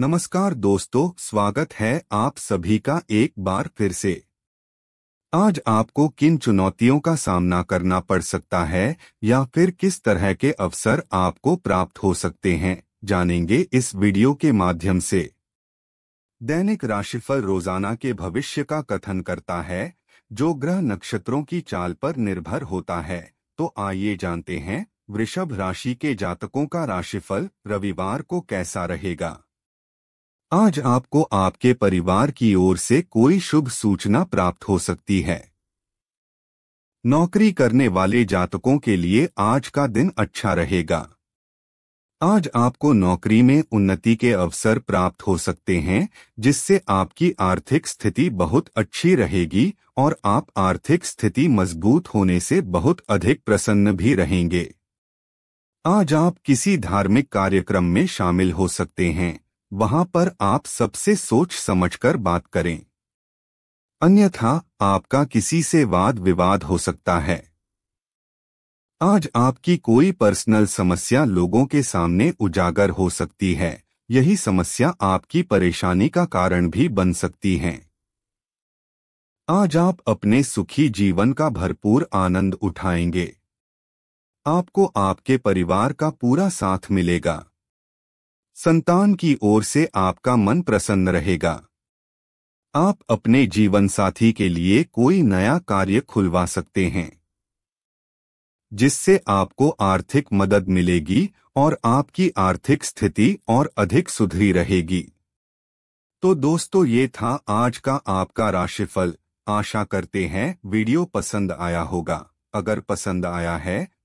नमस्कार दोस्तों स्वागत है आप सभी का एक बार फिर से आज आपको किन चुनौतियों का सामना करना पड़ सकता है या फिर किस तरह के अवसर आपको प्राप्त हो सकते हैं जानेंगे इस वीडियो के माध्यम से दैनिक राशिफल रोजाना के भविष्य का कथन करता है जो ग्रह नक्षत्रों की चाल पर निर्भर होता है तो आइए जानते हैं वृषभ राशि के जातकों का राशिफल रविवार को कैसा रहेगा आज आपको आपके परिवार की ओर से कोई शुभ सूचना प्राप्त हो सकती है नौकरी करने वाले जातकों के लिए आज का दिन अच्छा रहेगा आज आपको नौकरी में उन्नति के अवसर प्राप्त हो सकते हैं जिससे आपकी आर्थिक स्थिति बहुत अच्छी रहेगी और आप आर्थिक स्थिति मजबूत होने से बहुत अधिक प्रसन्न भी रहेंगे आज आप किसी धार्मिक कार्यक्रम में शामिल हो सकते हैं वहां पर आप सबसे सोच समझकर बात करें अन्यथा आपका किसी से वाद विवाद हो सकता है आज आपकी कोई पर्सनल समस्या लोगों के सामने उजागर हो सकती है यही समस्या आपकी परेशानी का कारण भी बन सकती है आज आप अपने सुखी जीवन का भरपूर आनंद उठाएंगे आपको आपके परिवार का पूरा साथ मिलेगा संतान की ओर से आपका मन प्रसन्न रहेगा आप अपने जीवन साथी के लिए कोई नया कार्य खुलवा सकते हैं जिससे आपको आर्थिक मदद मिलेगी और आपकी आर्थिक स्थिति और अधिक सुधरी रहेगी तो दोस्तों ये था आज का आपका राशिफल आशा करते हैं वीडियो पसंद आया होगा अगर पसंद आया है